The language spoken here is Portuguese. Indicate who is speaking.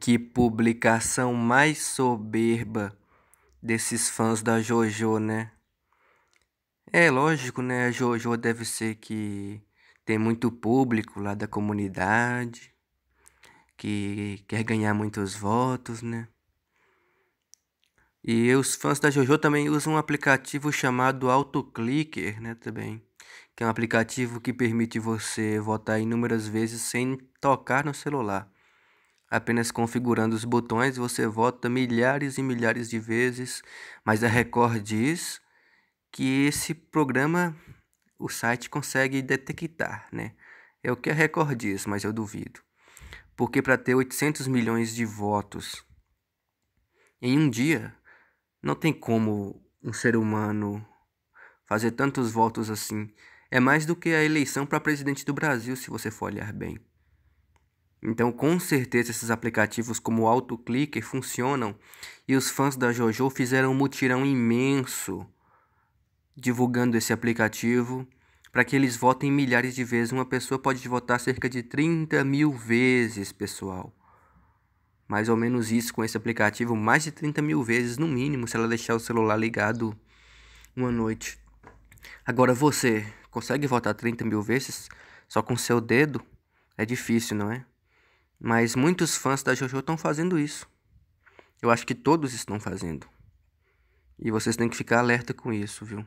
Speaker 1: Que publicação mais soberba desses fãs da JoJo, né? É lógico, né? A JoJo deve ser que tem muito público lá da comunidade, que quer ganhar muitos votos, né? E os fãs da JoJo também usam um aplicativo chamado AutoClicker, né, também, que é um aplicativo que permite você votar inúmeras vezes sem tocar no celular. Apenas configurando os botões você vota milhares e milhares de vezes, mas a Record diz que esse programa o site consegue detectar, né? É o que a Record diz, mas eu duvido. Porque para ter 800 milhões de votos em um dia, não tem como um ser humano fazer tantos votos assim. É mais do que a eleição para presidente do Brasil, se você for olhar bem. Então, com certeza, esses aplicativos como o AutoClicker funcionam e os fãs da JoJo fizeram um mutirão imenso divulgando esse aplicativo para que eles votem milhares de vezes. Uma pessoa pode votar cerca de 30 mil vezes, pessoal. Mais ou menos isso com esse aplicativo, mais de 30 mil vezes no mínimo, se ela deixar o celular ligado uma noite. Agora você consegue votar 30 mil vezes só com seu dedo? É difícil, não é? Mas muitos fãs da JoJo estão fazendo isso. Eu acho que todos estão fazendo. E vocês têm que ficar alerta com isso, viu?